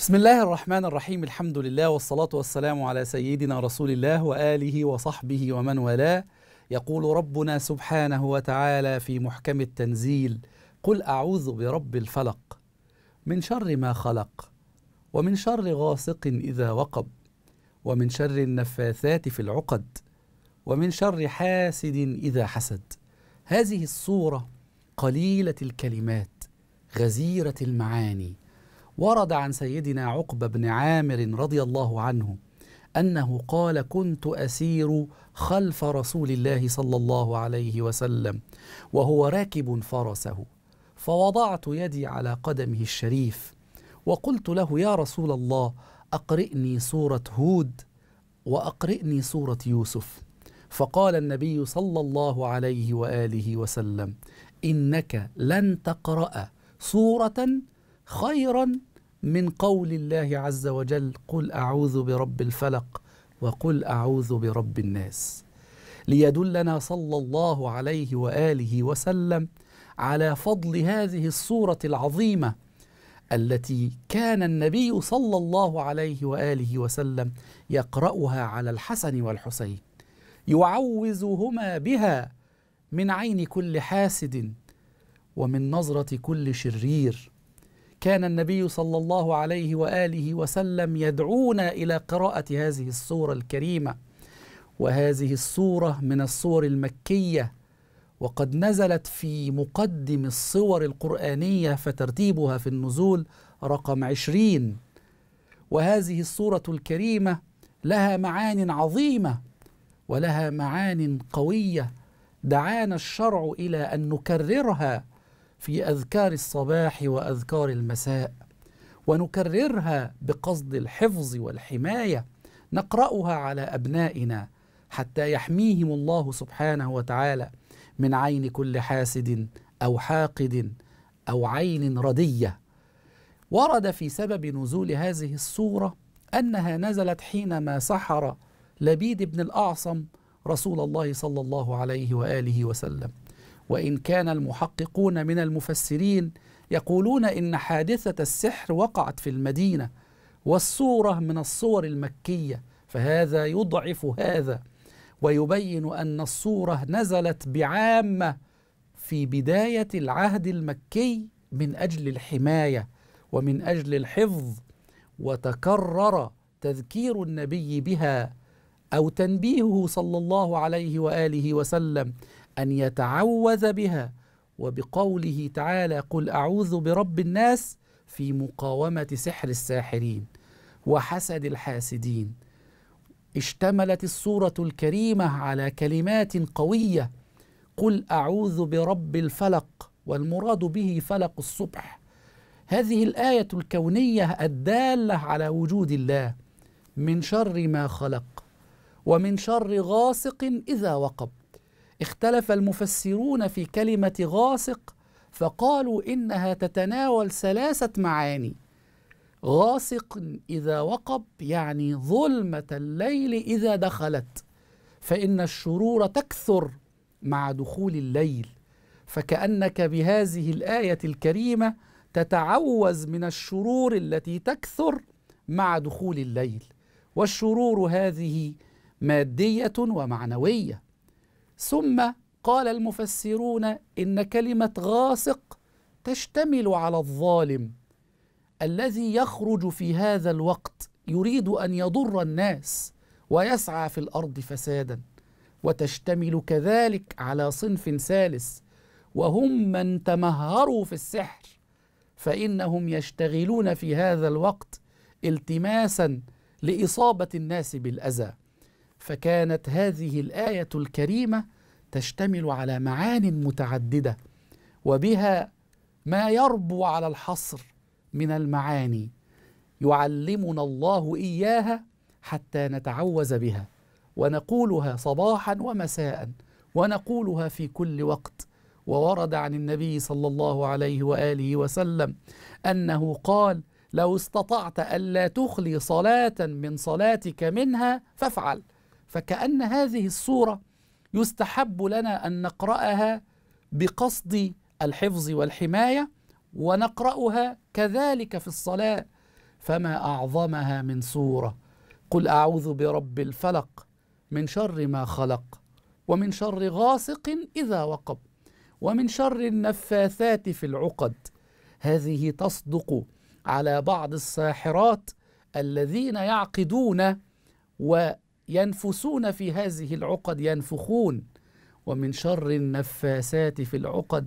بسم الله الرحمن الرحيم الحمد لله والصلاة والسلام على سيدنا رسول الله وآله وصحبه ومن والاه يقول ربنا سبحانه وتعالى في محكم التنزيل قل أعوذ برب الفلق من شر ما خلق ومن شر غاسق إذا وقب ومن شر النفاثات في العقد ومن شر حاسد إذا حسد هذه الصورة قليلة الكلمات غزيرة المعاني ورد عن سيدنا عقبة بن عامر رضي الله عنه أنه قال كنت أسير خلف رسول الله صلى الله عليه وسلم وهو راكب فرسه فوضعت يدي على قدمه الشريف وقلت له يا رسول الله أقرئني سورة هود وأقرئني سورة يوسف فقال النبي صلى الله عليه وآله وسلم إنك لن تقرأ سورة خيرا من قول الله عز وجل قل اعوذ برب الفلق وقل اعوذ برب الناس ليدلنا صلى الله عليه واله وسلم على فضل هذه الصوره العظيمه التي كان النبي صلى الله عليه واله وسلم يقراها على الحسن والحسين يعوزهما بها من عين كل حاسد ومن نظره كل شرير كان النبي صلى الله عليه واله وسلم يدعونا الى قراءه هذه السوره الكريمه وهذه السوره من السور المكيه وقد نزلت في مقدم السور القرانيه فترتيبها في النزول رقم عشرين وهذه السوره الكريمه لها معان عظيمه ولها معان قويه دعانا الشرع الى ان نكررها في اذكار الصباح واذكار المساء ونكررها بقصد الحفظ والحمايه نقراها على ابنائنا حتى يحميهم الله سبحانه وتعالى من عين كل حاسد او حاقد او عين رديه ورد في سبب نزول هذه السوره انها نزلت حينما سحر لبيد بن الاعصم رسول الله صلى الله عليه واله وسلم وإن كان المحققون من المفسرين يقولون إن حادثة السحر وقعت في المدينة والصورة من الصور المكية فهذا يضعف هذا ويبين أن الصورة نزلت بعامة في بداية العهد المكي من أجل الحماية ومن أجل الحفظ وتكرر تذكير النبي بها أو تنبيهه صلى الله عليه وآله وسلم أن يتعوذ بها وبقوله تعالى قل أعوذ برب الناس في مقاومة سحر الساحرين وحسد الحاسدين اشتملت الصورة الكريمة على كلمات قوية قل أعوذ برب الفلق والمراد به فلق الصبح هذه الآية الكونية الدالة على وجود الله من شر ما خلق ومن شر غاسق إذا وقب اختلف المفسرون في كلمة غاسق فقالوا إنها تتناول ثلاثة معاني غاسق إذا وقب يعني ظلمة الليل إذا دخلت فإن الشرور تكثر مع دخول الليل فكأنك بهذه الآية الكريمة تتعوز من الشرور التي تكثر مع دخول الليل والشرور هذه مادية ومعنوية ثم قال المفسرون إن كلمة غاسق تشتمل على الظالم الذي يخرج في هذا الوقت يريد أن يضر الناس ويسعى في الأرض فسادا وتشتمل كذلك على صنف ثالث وهم من تمهروا في السحر فإنهم يشتغلون في هذا الوقت التماسا لإصابة الناس بالأذى فكانت هذه الآية الكريمة تشتمل على معان متعدده وبها ما يربو على الحصر من المعاني يعلمنا الله اياها حتى نتعوز بها ونقولها صباحا ومساء ونقولها في كل وقت وورد عن النبي صلى الله عليه واله وسلم انه قال لو استطعت الا تخلي صلاه من صلاتك منها فافعل فكان هذه الصوره يستحب لنا أن نقرأها بقصد الحفظ والحماية ونقرأها كذلك في الصلاة فما أعظمها من سورة قل أعوذ برب الفلق من شر ما خلق ومن شر غاسق إذا وقب ومن شر النفاثات في العقد هذه تصدق على بعض الساحرات الذين يعقدون و ينفسون في هذه العقد ينفخون ومن شر النفاسات في العقد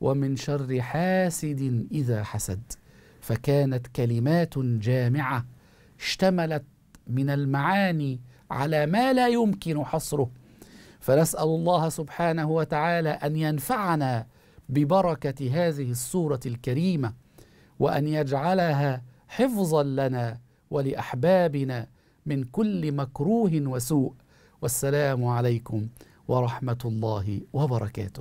ومن شر حاسد اذا حسد فكانت كلمات جامعه اشتملت من المعاني على ما لا يمكن حصره فنسال الله سبحانه وتعالى ان ينفعنا ببركه هذه السوره الكريمه وان يجعلها حفظا لنا ولاحبابنا من كل مكروه وسوء والسلام عليكم ورحمه الله وبركاته